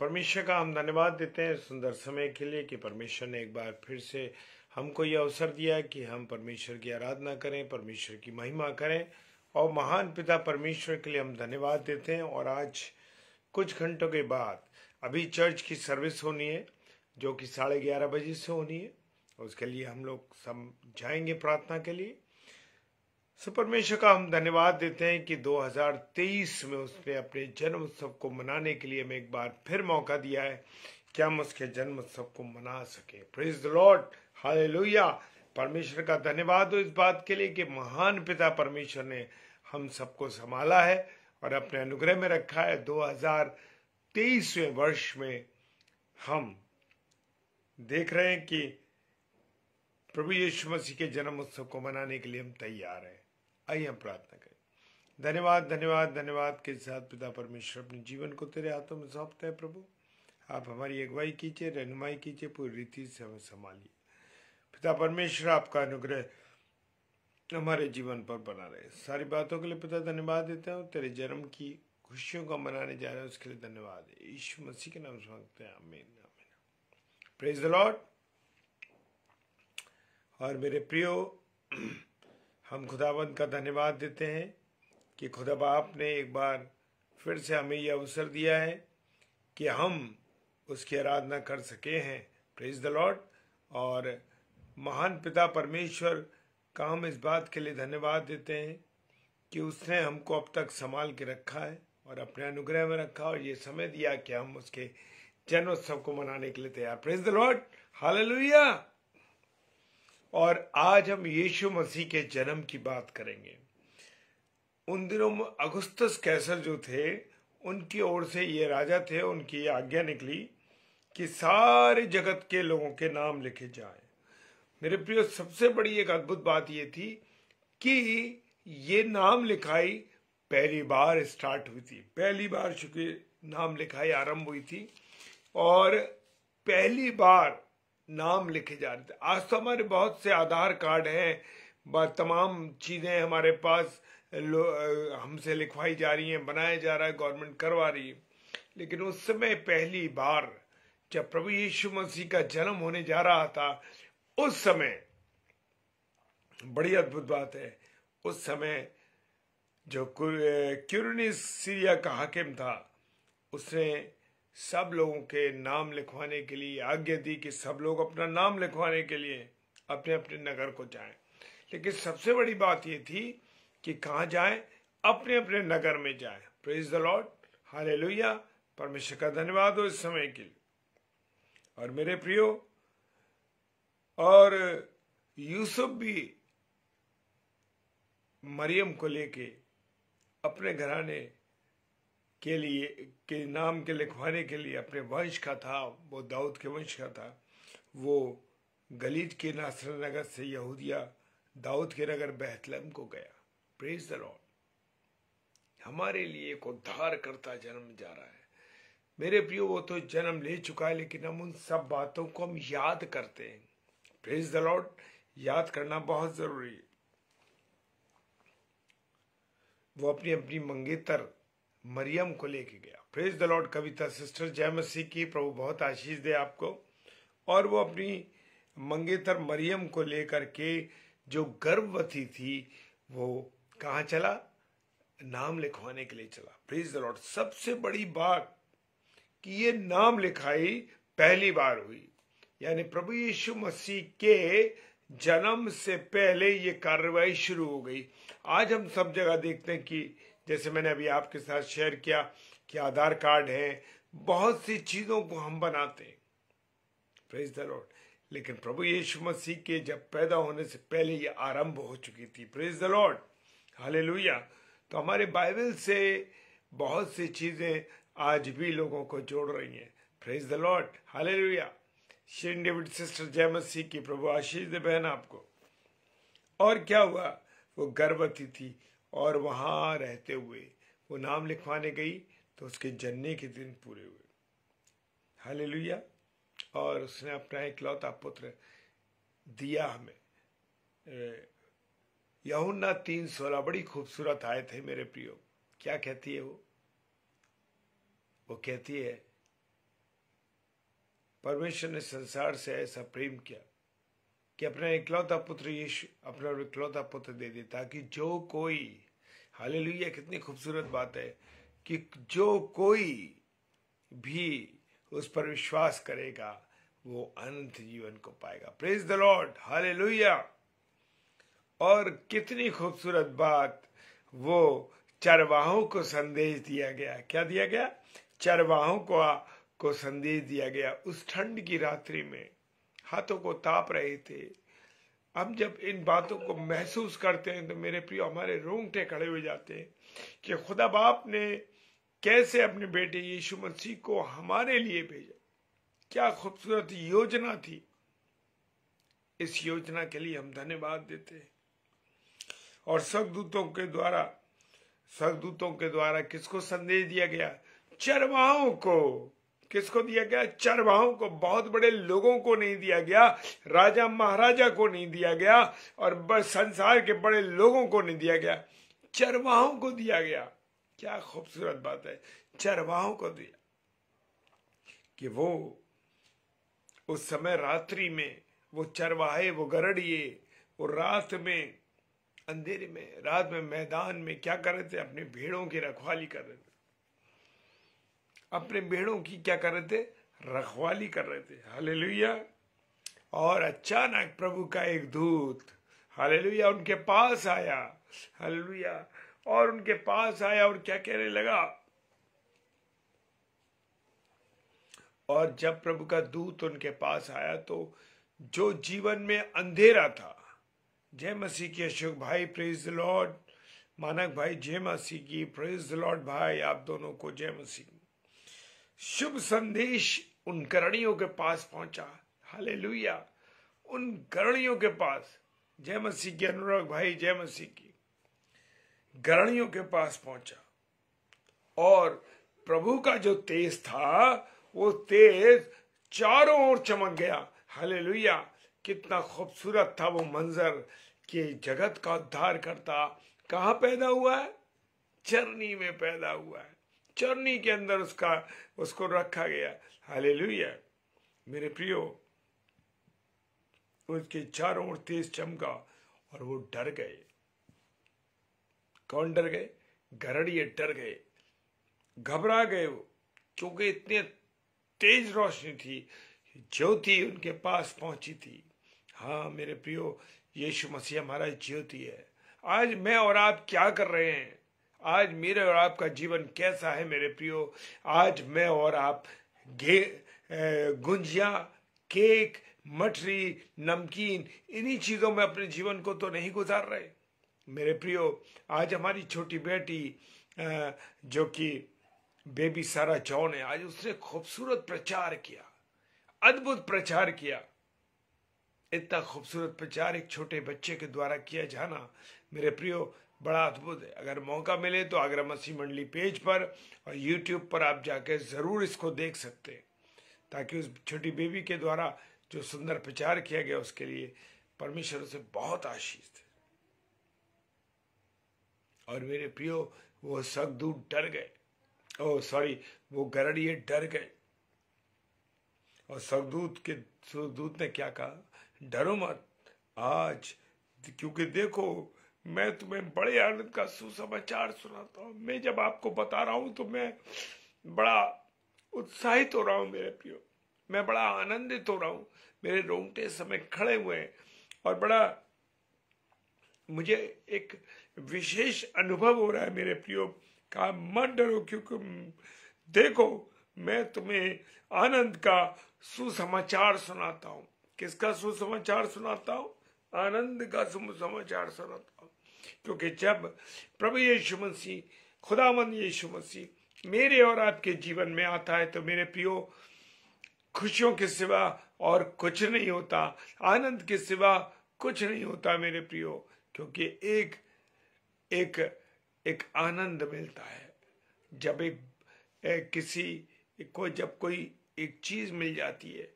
परमेश्वर का हम धन्यवाद देते हैं सुंदर समय के लिए कि परमेश्वर ने एक बार फिर से हमको ये अवसर दिया कि हम परमेश्वर की आराधना करें परमेश्वर की महिमा करें और महान पिता परमेश्वर के लिए हम धन्यवाद देते हैं और आज कुछ घंटों के बाद अभी चर्च की सर्विस होनी है जो कि साढ़े ग्यारह बजे से होनी है उसके लिए हम लोग सब जाएंगे प्रार्थना के लिए परमेश्वर का हम धन्यवाद देते हैं कि 2023 में उसने अपने जन्म उत्सव को मनाने के लिए हमें एक बार फिर मौका दिया है कि हम उसके जन्म उत्सव को मना सके प्रेज द लॉर्ड हाले परमेश्वर का धन्यवाद हो इस बात के लिए कि महान पिता परमेश्वर ने हम सबको संभाला है और अपने अनुग्रह में रखा है 2023वें वर्ष में हम देख रहे हैं कि प्रभु यीशु मसीह के जन्म उत्सव को मनाने के लिए हम तैयार हैं आइए हम प्रार्थना करें धन्यवाद धन्यवाद धन्यवाद के साथ पिता परमेश्वर अपने जीवन को तेरे हाथों में सौंपते हैं प्रभु आप हमारी अगुवाई कीजिए रहनुमाई कीजिए पूरी रीति से हमें संभालिए पिता परमेश्वर आपका अनुग्रह हमारे जीवन पर बना रहे सारी बातों के लिए पिता धन्यवाद देते हैं तेरे जन्म की खुशियों का मनाने जा रहे हैं उसके लिए धन्यवाद ईश्व मसीह के नाम से मांगते हैं आमीन आमीन प्रेज द लॉर्ड और मेरे प्रियो हम खुदाबंद का धन्यवाद देते हैं कि बाप ने एक बार फिर से हमें यह अवसर दिया है कि हम उसकी आराधना कर सके हैं प्रेज द लॉर्ड और महान पिता परमेश्वर का हम इस बात के लिए धन्यवाद देते हैं कि उसने हमको अब तक संभाल के रखा है और अपने अनुग्रह में रखा और ये समय दिया कि हम उसके जन्मोत्सव को मनाने के लिए तैयार प्रेज द लॉर्ड हालेलुया और आज हम यीशु मसीह के जन्म की बात करेंगे उन दिनों में अगुस्तस कैसर जो थे उनकी ओर से ये राजा थे उनकी आज्ञा निकली कि सारे जगत के लोगों के नाम लिखे जाए मेरे प्रियो सबसे बड़ी एक अद्भुत बात ये थी कि ये नाम लिखाई पहली बार स्टार्ट हुई थी पहली बार चूंकि नाम लिखाई आरंभ हुई थी और पहली बार नाम लिखे जा रहे थे आज तो हमारे बहुत से आधार कार्ड हैं तमाम चीज़ें हमारे पास हमसे लिखवाई जा रही हैं बनाया जा रहा है गवर्नमेंट करवा रही है लेकिन उस समय पहली बार जब प्रभु यीशु मसीह का जन्म होने जा रहा था उस समय बड़ी अद्भुत बात है उस समय जो क्यूरनिस सीरिया का हाकिम था उसने सब लोगों के नाम लिखवाने के लिए आज्ञा दी कि सब लोग अपना नाम लिखवाने के लिए अपने अपने नगर को जाएं लेकिन सबसे बड़ी बात यह थी कि कहाँ जाएं अपने अपने नगर में जाएं प्रेज द लॉर्ड हाले लोहिया परमेश्वर का धन्यवाद हो इस समय के लिए और मेरे प्रियो और यूसुफ भी मरियम को लेके अपने घराने के लिए के नाम के लिखवाने के लिए अपने वंश का था वो दाऊद के वंश का था वो गलीज के नासर नगर से यहूदिया दाऊद के नगर बेहतलम को गया प्रेज द लॉर्ड हमारे लिए एक उद्धार करता जन्म जा रहा है मेरे प्रियो वो तो जन्म ले चुका है लेकिन हम उन सब बातों को हम याद करते हैं प्रेज द लॉर्ड याद करना बहुत जरूरी है वो अपनी अपनी मंगेतर मरियम को लेके गया praise the lord Kavita sister जय मसीह की प्रभु बहुत आशीष दे आपको और वो अपनी मंगेतर मरियम को लेकर के जो गर्भवती थी वो कहा चला नाम लिखवाने के लिए चला प्रेज द लॉर्ड सबसे बड़ी बात कि ये नाम लिखाई पहली बार हुई यानी प्रभु यीशु मसीह के जन्म से पहले ये कार्रवाई शुरू हो गई आज हम सब जगह देखते हैं कि जैसे मैंने अभी आपके साथ शेयर किया कि आधार कार्ड है बहुत सी चीज़ों को हम बनाते हैं द लॉर्ड लेकिन प्रभु यीशु मसीह के जब पैदा होने से पहले ये आरंभ हो चुकी थी प्रेज द लॉर्ड हाले तो हमारे बाइबल से बहुत सी चीज़ें आज भी लोगों को जोड़ रही हैं प्रेज द लॉर्ड हाले लुया श्री डेविड सिस्टर जय मसीह की प्रभु आशीष दे बहन आपको और क्या हुआ वो गर्भवती थी और वहाँ रहते हुए वो नाम लिखवाने गई तो उसके जन्ने के दिन पूरे हुए लुया और उसने अपना इकलौता पुत्र दिया हमें यहुन्ना तीन सोलह बड़ी खूबसूरत आए थे मेरे प्रियो क्या कहती है वो वो कहती है परमेश्वर ने संसार से ऐसा प्रेम किया कि अपना इकलौता पुत्र यीशु अपना इकलौता पुत्र दे दे ताकि जो कोई हालेलुया कितनी खूबसूरत बात है कि जो कोई भी उस पर विश्वास करेगा वो अनंत जीवन को पाएगा प्रेज द लॉर्ड हालेलुया और कितनी खूबसूरत बात वो चरवाहों को संदेश दिया गया क्या दिया गया चरवाहों को को संदेश दिया गया उस ठंड की रात्रि में हाथों को ताप रहे थे हम जब इन बातों को महसूस करते हैं तो मेरे प्रियो हमारे रोंगटे खड़े हो जाते हैं कि खुदा बाप ने कैसे अपने बेटे यीशु मसीह को हमारे लिए भेजा क्या खूबसूरत योजना थी इस योजना के लिए हम धन्यवाद देते हैं और सखदूतों के द्वारा सखदूतों के द्वारा किसको संदेश दिया गया चरवाओं को किसको दिया गया चरवाहों को बहुत बड़े लोगों को नहीं दिया गया राजा महाराजा को नहीं दिया गया और संसार के बड़े लोगों को नहीं दिया गया चरवाहों को दिया गया क्या खूबसूरत बात है चरवाहों को दिया कि वो उस समय रात्रि में वो चरवाहे वो गरड़िए वो रात में अंधेरे में रात में मैदान में क्या कर रहे थे अपने भेड़ों की रखवाली कर रहे थे अपने भेड़ों की क्या कर रहे थे रखवाली कर रहे थे हालेलुया और अचानक प्रभु का एक दूत हालेलुया उनके पास आया हालेलुया और उनके पास आया और क्या कहने लगा और जब प्रभु का दूत उनके पास आया तो जो जीवन में अंधेरा था जय मसीह के अशोक भाई प्रेज लॉर्ड मानक भाई जय मसीह की प्रेज लॉर्ड भाई आप दोनों को जय मसीह शुभ संदेश उन करणियों के पास पहुंचा हाले उन करणियों के पास जय मसीह की अनुराग भाई जय मसीह की गरणियों के पास पहुंचा और प्रभु का जो तेज था वो तेज चारों ओर चमक गया हले कितना खूबसूरत था वो मंजर कि जगत का उद्धार करता कहा पैदा हुआ है चरनी में पैदा हुआ है चरनी के अंदर उसका उसको रखा गया हाले मेरे प्रियो उसके चारों ओर तेज चमका और वो डर गए कौन डर गए गरड़िए डर गए घबरा गए वो क्योंकि इतने तेज रोशनी थी ज्योति उनके पास पहुंची थी हाँ मेरे प्रियो यीशु मसीह हमारा ज्योति है आज मैं और आप क्या कर रहे हैं आज मेरे और आपका जीवन कैसा है मेरे प्रियो आज मैं और आप घे गुंजिया केक मठरी नमकीन इन्हीं चीज़ों में अपने जीवन को तो नहीं गुजार रहे मेरे प्रियो आज हमारी छोटी बेटी जो कि बेबी सारा जॉन है आज उसने खूबसूरत प्रचार किया अद्भुत प्रचार किया इतना खूबसूरत प्रचार एक छोटे बच्चे के द्वारा किया जाना मेरे प्रियो बड़ा अद्भुत है अगर मौका मिले तो आगरा मसी मंडली पेज पर और यूट्यूब पर आप जाकर ज़रूर इसको देख सकते हैं ताकि उस छोटी बेबी के द्वारा जो सुंदर प्रचार किया गया उसके लिए परमेश्वर से बहुत आशीष थे और मेरे प्रियो वो सगदूत डर गए ओ सॉरी वो गरड़िए डर गए और सगदूत के सगदूत ने क्या कहा डरो मत आज क्योंकि देखो मैं तुम्हें बड़े आनंद का सुसमाचार सुनाता हूँ मैं जब आपको बता रहा हूँ तो मैं बड़ा उत्साहित हो रहा हूँ मेरे प्रियो मैं बड़ा आनंदित हो रहा हूँ मेरे रोंगटे समय खड़े हुए हैं और बड़ा मुझे एक विशेष अनुभव हो रहा है मेरे प्रियो का मन डरो क्योंकि देखो मैं तुम्हें आनंद का सुसमाचार सुनाता हूँ किसका सुसमाचार सुनाता हूँ आनंद का सुसमाचार सुनाता हूँ क्योंकि जब प्रभु यीशु मसीह खुदावन यीशु मसीह मेरे और आपके जीवन में आता है तो मेरे पियो खुशियों के सिवा और कुछ नहीं होता आनंद के सिवा कुछ नहीं होता मेरे प्रियो क्योंकि एक एक एक आनंद मिलता है जब एक, एक किसी को जब कोई एक चीज मिल जाती है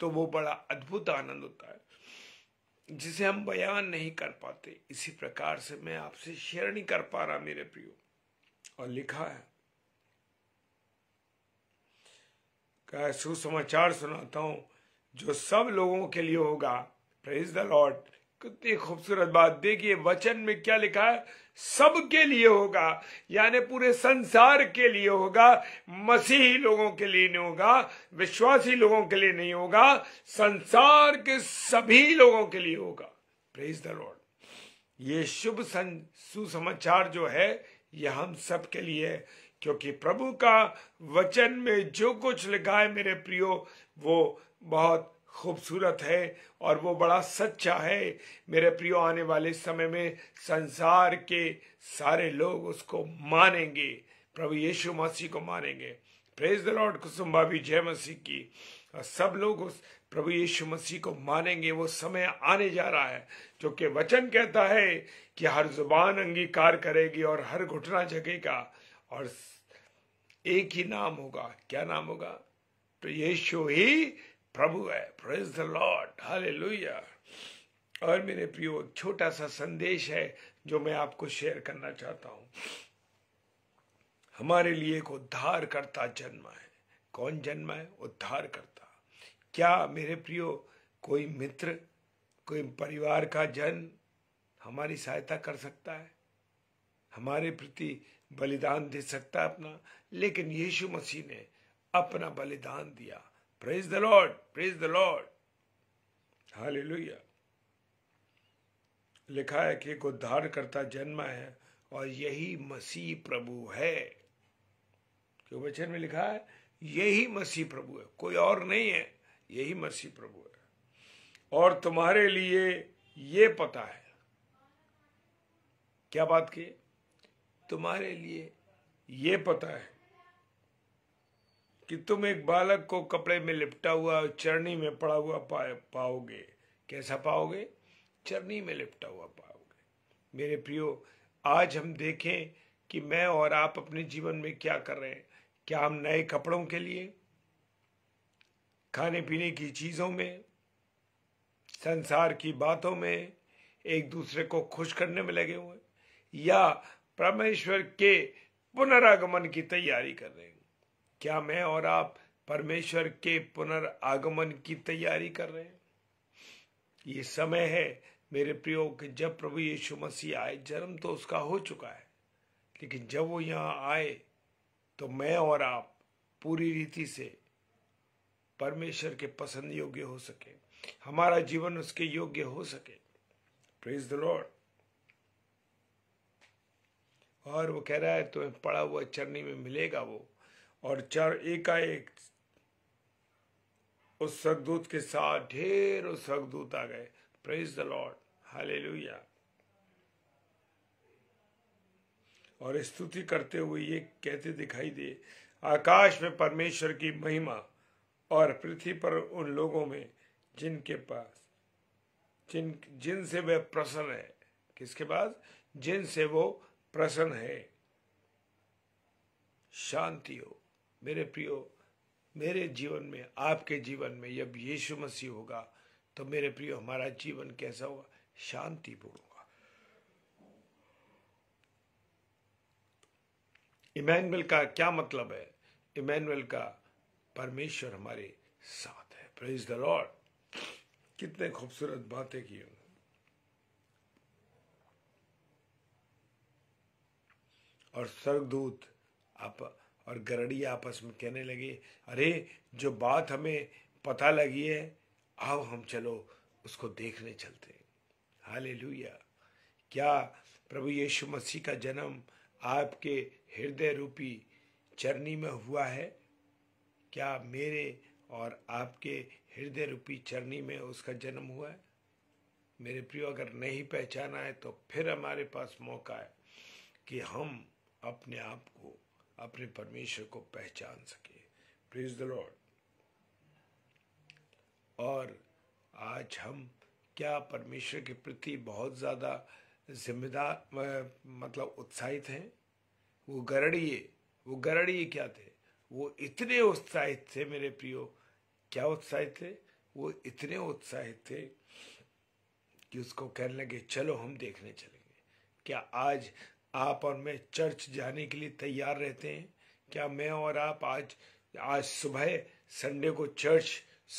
तो वो बड़ा अद्भुत आनंद होता है जिसे हम बयान नहीं कर पाते इसी प्रकार से मैं आपसे शेयर नहीं कर पा रहा मेरे प्रियो और लिखा है सुसमाचार सुनाता हूं जो सब लोगों के लिए होगा प्रेज द लॉर्ड कितनी खूबसूरत बात देखिए वचन में क्या लिखा है सबके लिए होगा यानी पूरे संसार के लिए होगा मसीही लोगों के लिए नहीं होगा विश्वासी लोगों के लिए नहीं होगा संसार के सभी लोगों के लिए होगा प्रेज द लॉर्ड ये शुभ सुसमाचार जो है यह हम सब के लिए है क्योंकि प्रभु का वचन में जो कुछ लिखा है मेरे प्रियो वो बहुत खूबसूरत है और वो बड़ा सच्चा है मेरे प्रियो आने वाले समय में संसार के सारे लोग उसको मानेंगे प्रभु यीशु मसीह को मानेंगे प्रेज द लॉर्ड कुसुम भाभी जय मसीह की और सब लोग उस प्रभु यीशु मसीह को मानेंगे वो समय आने जा रहा है जो कि वचन कहता है कि हर जुबान अंगीकार करेगी और हर घुटना जगेगा और एक ही नाम होगा क्या नाम होगा तो यीशु ही प्रभु है प्रेज द लॉर्ड हालेलुया और मेरे प्रियो एक छोटा सा संदेश है जो मैं आपको शेयर करना चाहता हूं हमारे लिए एक उद्धार करता जन्म है कौन जन्म है उद्धार करता क्या मेरे प्रियो कोई मित्र कोई परिवार का जन हमारी सहायता कर सकता है हमारे प्रति बलिदान दे सकता है अपना लेकिन यीशु मसीह ने अपना बलिदान दिया praise the lord praise the lord hallelujah लिखा है कि उद्धार करता जन्मा है और यही मसीह प्रभु है क्यों वचन में लिखा है यही मसीह प्रभु है कोई और नहीं है यही मसीह प्रभु है और तुम्हारे लिए ये पता है क्या बात की तुम्हारे लिए ये पता है कि तुम एक बालक को कपड़े में लिपटा हुआ और चरनी में पड़ा हुआ पाओगे कैसा पाओगे चरनी में लिपटा हुआ पाओगे मेरे प्रियो आज हम देखें कि मैं और आप अपने जीवन में क्या कर रहे हैं क्या हम नए कपड़ों के लिए खाने पीने की चीजों में संसार की बातों में एक दूसरे को खुश करने में लगे हुए या परमेश्वर के पुनरागमन की तैयारी कर रहे हैं क्या मैं और आप परमेश्वर के आगमन की तैयारी कर रहे हैं ये समय है मेरे प्रियो कि जब प्रभु यीशु मसीह आए जन्म तो उसका हो चुका है लेकिन जब वो यहाँ आए तो मैं और आप पूरी रीति से परमेश्वर के पसंद योग्य हो सके हमारा जीवन उसके योग्य हो सके प्रेज द लॉर्ड और वो कह रहा है तुम्हें पड़ा हुआ चरनी में मिलेगा वो और चार एकाएक उस सगदूत के साथ ढेर उस सगदूत आ गए प्रेज द लॉर्ड हाले और स्तुति करते हुए ये कहते दिखाई दे आकाश में परमेश्वर की महिमा और पृथ्वी पर उन लोगों में जिनके पास जिन जिनसे वह प्रसन्न है किसके पास जिनसे वो प्रसन्न है शांति हो मेरे प्रियो मेरे जीवन में आपके जीवन में जब यीशु मसीह होगा तो मेरे प्रियो हमारा जीवन कैसा होगा शांतिपूर्ण होगा इमैनुअल का क्या मतलब है इमैनुअल का परमेश्वर हमारे साथ है प्रेज द लॉर्ड कितने खूबसूरत बातें की उन्होंने और स्वर्गदूत आप और गरड़िया आपस में कहने लगे अरे जो बात हमें पता लगी है आओ हम चलो उसको देखने चलते हाले क्या प्रभु यीशु मसीह का जन्म आपके हृदय रूपी चरनी में हुआ है क्या मेरे और आपके हृदय रूपी चरनी में उसका जन्म हुआ है मेरे प्रियो अगर नहीं पहचाना है तो फिर हमारे पास मौका है कि हम अपने आप को अपने परमेश्वर को पहचान सके प्रेज द लॉर्ड और आज हम क्या परमेश्वर के प्रति बहुत ज़्यादा जिम्मेदार मतलब उत्साहित हैं वो गरड़िए वो गरड़िए क्या थे वो इतने उत्साहित थे मेरे प्रियो क्या उत्साहित थे वो इतने उत्साहित थे कि उसको कहने लगे चलो हम देखने चलेंगे क्या आज आप और मैं चर्च जाने के लिए तैयार रहते हैं क्या मैं और आप आज आज सुबह संडे को चर्च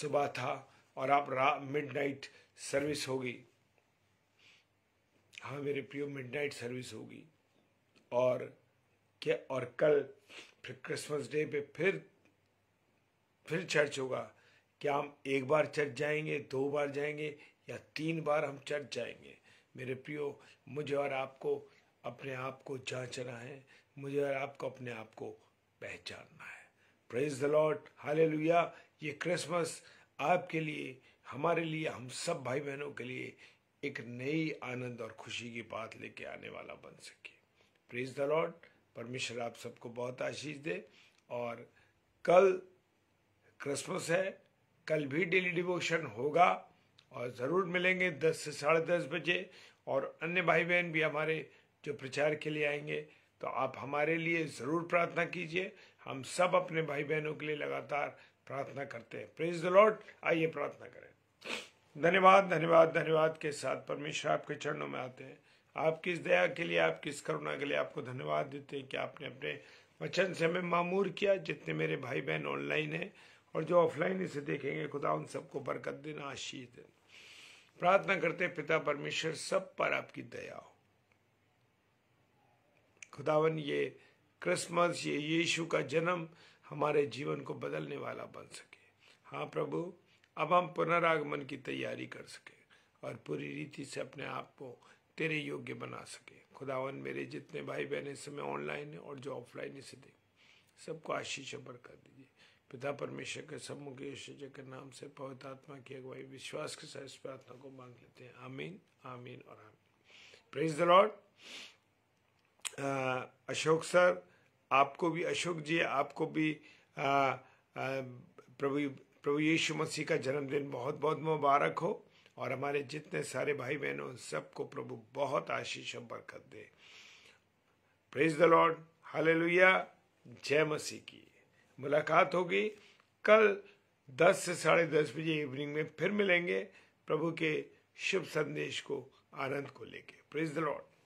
सुबह था और आप मिडनाइट सर्विस होगी हाँ मेरे प्रियो मिडनाइट सर्विस होगी और क्या और कल फिर क्रिसमस डे पे फिर फिर चर्च होगा क्या हम एक बार चर्च जाएंगे दो बार जाएंगे या तीन बार हम चर्च जाएंगे मेरे प्रियो मुझे और आपको अपने आप को जांचना है मुझे और आपको अपने आप को पहचानना है प्रेज द लॉर्ड लुया ये क्रिसमस आपके लिए हमारे लिए हम सब भाई बहनों के लिए एक नई आनंद और खुशी की बात लेके आने वाला बन सके प्रेज द लॉर्ड परमेश्वर आप सबको बहुत आशीष दे और कल क्रिसमस है कल भी डेली डिवोशन होगा और ज़रूर मिलेंगे दस से साढ़े दस बजे और अन्य भाई बहन भी हमारे जो प्रचार के लिए आएंगे तो आप हमारे लिए ज़रूर प्रार्थना कीजिए हम सब अपने भाई बहनों के लिए लगातार प्रार्थना करते हैं प्रेज द लॉर्ड आइए प्रार्थना करें धन्यवाद धन्यवाद धन्यवाद के साथ परमेश्वर आपके चरणों में आते हैं आपकी इस दया के लिए आपकी इस करुणा के लिए आपको धन्यवाद देते हैं कि आपने अपने वचन से हमें मामूर किया जितने मेरे भाई बहन ऑनलाइन हैं और जो ऑफलाइन इसे देखेंगे खुदा उन सबको बरकत देना आशीष देना प्रार्थना करते पिता परमेश्वर सब पर आपकी दया हो खुदावन ये क्रिसमस ये यीशु का जन्म हमारे जीवन को बदलने वाला बन सके हाँ प्रभु अब हम पुनरागमन की तैयारी कर सके और पूरी रीति से अपने आप को तेरे योग्य बना सके खुदावन मेरे जितने भाई बहन इस समय ऑनलाइन है और जो ऑफलाइन इसे देख सबको आशीष पर कर दीजिए पिता परमेश्वर के सम्मुख यशोजय के नाम से पवित्र आत्मा की अगुवाई विश्वास के साथ इस प्रार्थना को मांग लेते हैं आमीन आमीन और आमीन praise the lord Ashok sir आपको भी अशोक जी आपको भी प्रभु प्रभु यीशु मसीह का जन्मदिन बहुत बहुत मुबारक हो और हमारे जितने सारे भाई बहनों उन सबको प्रभु बहुत आशीष बरकत दे प्रेज द लॉर्ड हालेलुया जय मसीह की मुलाकात होगी कल 10 से साढ़े दस बजे इवनिंग में फिर मिलेंगे प्रभु के शुभ संदेश को आनंद को लेके प्रेज द लॉर्ड